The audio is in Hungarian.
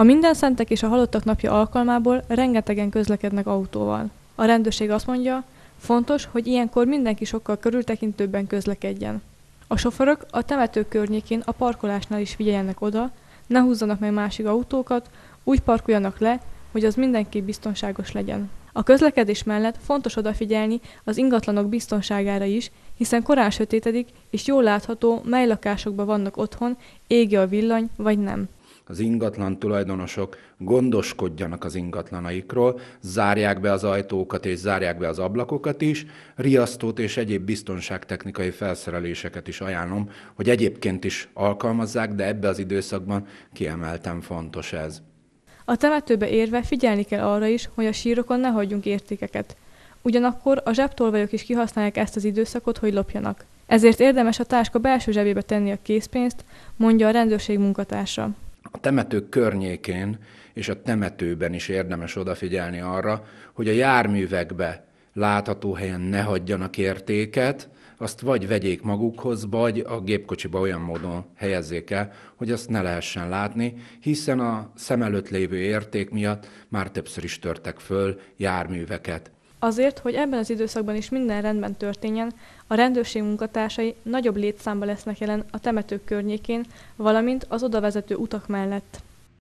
A Minden Szentek és a Halottak Napja alkalmából rengetegen közlekednek autóval. A rendőrség azt mondja, fontos, hogy ilyenkor mindenki sokkal körültekintőbben közlekedjen. A sofőrök a temető környékén a parkolásnál is figyeljenek oda, ne húzzanak meg másik autókat, úgy parkoljanak le, hogy az mindenki biztonságos legyen. A közlekedés mellett fontos odafigyelni az ingatlanok biztonságára is, hiszen korán sötétedik, és jól látható, mely lakásokban vannak otthon, égi a villany vagy nem az ingatlan tulajdonosok gondoskodjanak az ingatlanaikról, zárják be az ajtókat és zárják be az ablakokat is, riasztót és egyéb biztonságtechnikai felszereléseket is ajánlom, hogy egyébként is alkalmazzák, de ebbe az időszakban kiemelten fontos ez. A temetőbe érve figyelni kell arra is, hogy a sírokon ne hagyjunk értékeket. Ugyanakkor a zsebtolvajok is kihasználják ezt az időszakot, hogy lopjanak. Ezért érdemes a táska belső zsebébe tenni a készpénzt, mondja a rendőrség munkatársa a temetők környékén és a temetőben is érdemes odafigyelni arra, hogy a járművekbe látható helyen ne hagyjanak értéket, azt vagy vegyék magukhoz, vagy a gépkocsiba olyan módon helyezzék el, hogy azt ne lehessen látni, hiszen a szem előtt lévő érték miatt már többször is törtek föl járműveket. Azért, hogy ebben az időszakban is minden rendben történjen, a rendőrség munkatársai nagyobb létszámba lesznek jelen a temetők környékén, valamint az odavezető utak mellett.